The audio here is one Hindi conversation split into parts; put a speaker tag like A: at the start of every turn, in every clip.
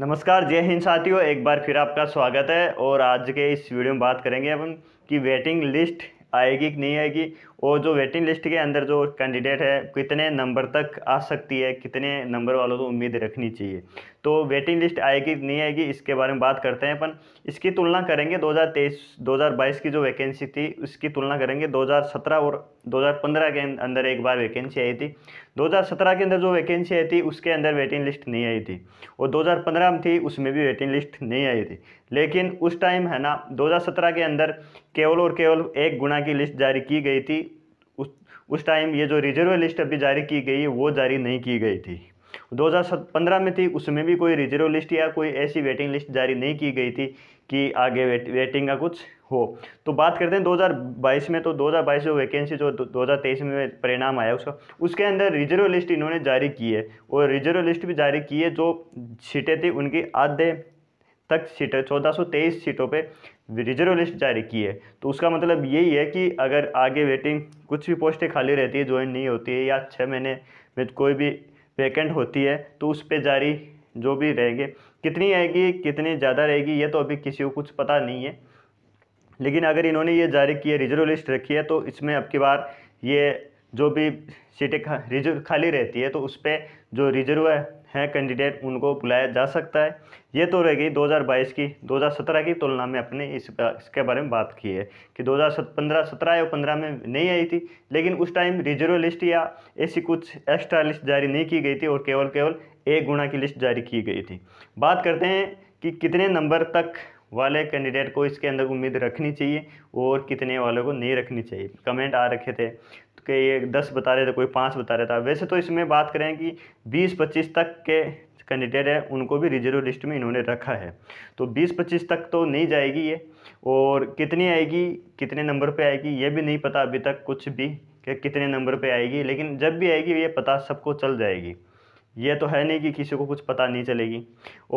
A: नमस्कार जय हिंद साथियों एक बार फिर आपका स्वागत है और आज के इस वीडियो में बात करेंगे अपन कि वेटिंग लिस्ट आएगी कि नहीं आएगी और जो वेटिंग लिस्ट के अंदर जो कैंडिडेट है कितने नंबर तक आ सकती है कितने नंबर वालों को उम्मीद रखनी चाहिए तो वेटिंग लिस्ट आएगी नहीं आएगी इसके बारे में बात करते हैं अपन इसकी तुलना करेंगे 2023 2022 की जो वैकेंसी थी उसकी तुलना करेंगे 2017 और 2015 के अंदर एक बार वैकेंसी आई थी 2017 के अंदर जो वैकेंसी आई थी उसके अंदर वेटिंग लिस्ट नहीं आई थी और 2015 में थी उसमें भी वेटिंग लिस्ट नहीं आई थी लेकिन उस टाइम है ना 2017 के अंदर केवल और केवल एक गुना की लिस्ट जारी की गई थी उस उस टाइम ये जो रिजर्व लिस्ट अभी जारी की गई है वो जारी नहीं की गई थी 2015 में थी उसमें भी कोई रिजर्व लिस्ट या कोई ऐसी वेटिंग लिस्ट जारी नहीं की गई थी कि आगे वेट, वेटिंग का कुछ हो तो बात करते हैं 2022 में तो 2022 जो वैकेंसी जो 2023 में परिणाम आया उसका उसके अंदर रिजर्व लिस्ट इन्होंने जारी की है और रिजर्व लिस्ट भी जारी की है जो सीटें थी उनकी आधे तक सीटें चौदह सौ तेईस सीटों पे रिजर्व लिस्ट जारी की है तो उसका मतलब यही है कि अगर आगे वेटिंग कुछ भी पोस्टें खाली रहती है ज्वाइन नहीं होती है या छः महीने में कोई भी वैकेंट होती है तो उस पर जारी जो भी रहेंगे कितनी आएगी कितनी ज़्यादा रहेगी ये तो अभी किसी को कुछ पता नहीं है लेकिन अगर इन्होंने ये जारी की है रिजर्व लिस्ट रखी है तो इसमें अब की बार ये जो भी सीटें खा रिजर्व खाली रहती है तो उस पर जो रिजर्व है कैंडिडेट उनको बुलाया जा सकता है ये तो रह गई 2022 की 2017 की तुलना में अपने इस इसके बारे में बात की है कि 2015 17 या 15 में नहीं आई थी लेकिन उस टाइम रिजर्व लिस्ट या ऐसी कुछ एक्स्ट्रा लिस्ट जारी नहीं की गई थी और केवल केवल एक गुणा की लिस्ट जारी की गई थी बात करते हैं कि कितने नंबर तक वाले कैंडिडेट को इसके अंदर उम्मीद रखनी चाहिए और कितने वालों को नहीं रखनी चाहिए कमेंट आ रखे थे कि ये दस बता रहे थे कोई पाँच बता रहे था वैसे तो इसमें बात करें कि बीस पच्चीस तक के कैंडिडेट है उनको भी रिजर्व लिस्ट में इन्होंने रखा है तो 20-25 तक तो नहीं जाएगी ये और कितनी आएगी कितने नंबर पे आएगी ये भी नहीं पता अभी तक कुछ भी कि कितने नंबर पे आएगी लेकिन जब भी आएगी ये पता सबको चल जाएगी ये तो है नहीं कि किसी को कुछ पता नहीं चलेगी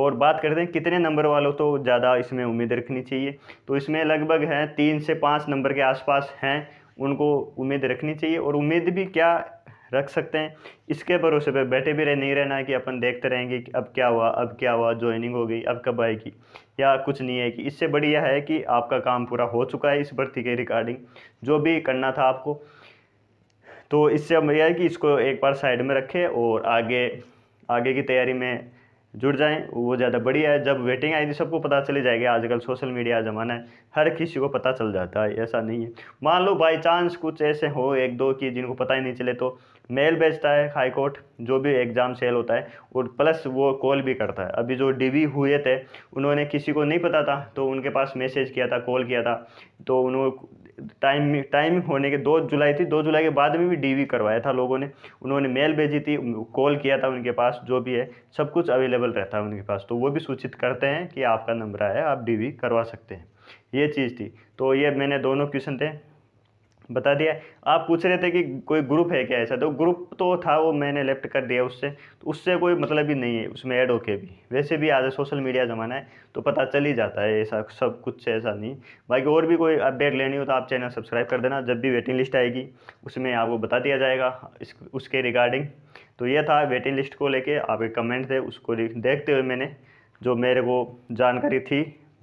A: और बात करते हैं कितने नंबर वालों तो ज़्यादा इसमें उम्मीद रखनी चाहिए तो इसमें लगभग हैं तीन से पाँच नंबर के आसपास हैं उनको उम्मीद रखनी चाहिए और उम्मीद भी क्या रख सकते हैं इसके भरोसे पर बैठे भी रह नहीं रहना है कि अपन देखते रहेंगे कि अब क्या हुआ अब क्या हुआ ज्वाइनिंग हो गई अब कब आएगी या कुछ नहीं है कि इससे बढ़िया है कि आपका काम पूरा हो चुका है इस भर्ती के रिकॉर्डिंग जो भी करना था आपको तो इससे अब यह है कि इसको एक बार साइड में रखें और आगे आगे की तैयारी में जुड़ जाएँ वो ज़्यादा बढ़िया है जब वेटिंग आएगी सबको पता चले जाएगा आजकल सोशल मीडिया ज़माना है हर किसी को पता चल जाता है ऐसा नहीं है मान लो बाई चांस कुछ ऐसे हो एक दो की जिनको पता ही नहीं चले तो मेल भेजता है हाई कोर्ट जो भी एग्ज़ाम सेल होता है और प्लस वो कॉल भी करता है अभी जो डीबी हुए थे उन्होंने किसी को नहीं पता था तो उनके पास मैसेज किया था कॉल किया था तो उन्होंने टाइम टाइम होने के दो जुलाई थी दो जुलाई के बाद में भी डीवी करवाया था लोगों ने उन्होंने मेल भेजी थी कॉल किया था उनके पास जो भी है सब कुछ अवेलेबल अवेलेबल रहता है उनके पास तो वो भी सूचित करते हैं कि आपका नंबर आया आप डी करवा सकते हैं ये चीज़ थी तो ये मैंने दोनों क्वेश्चन थे बता दिया आप पूछ रहे थे कि कोई ग्रुप है क्या ऐसा तो ग्रुप तो था वो मैंने लेफ्ट कर दिया उससे तो उससे कोई मतलब ही नहीं है उसमें ऐड होके भी वैसे भी आज सोशल मीडिया ज़माना है तो पता चल ही जाता है ऐसा सब कुछ ऐसा नहीं बाकी और भी कोई अपडेट लेनी हो तो आप चैनल सब्सक्राइब कर देना जब भी वेटिंग लिस्ट आएगी उसमें आपको बता दिया जाएगा इस उसके रिगार्डिंग तो ये था वेटिंग लिस्ट को लेके आपके कमेंट थे उसको देखते हुए मैंने जो मेरे को जानकारी थी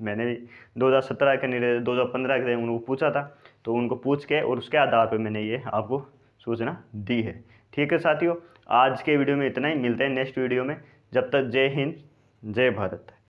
A: मैंने 2017 के निर्देश 2015 के उनको पूछा था तो उनको पूछ के और उसके आधार पर मैंने ये आपको सूचना दी है ठीक है साथियों आज के वीडियो में इतना ही मिलते हैं नेक्स्ट वीडियो में जब तक जय हिंद जय भारत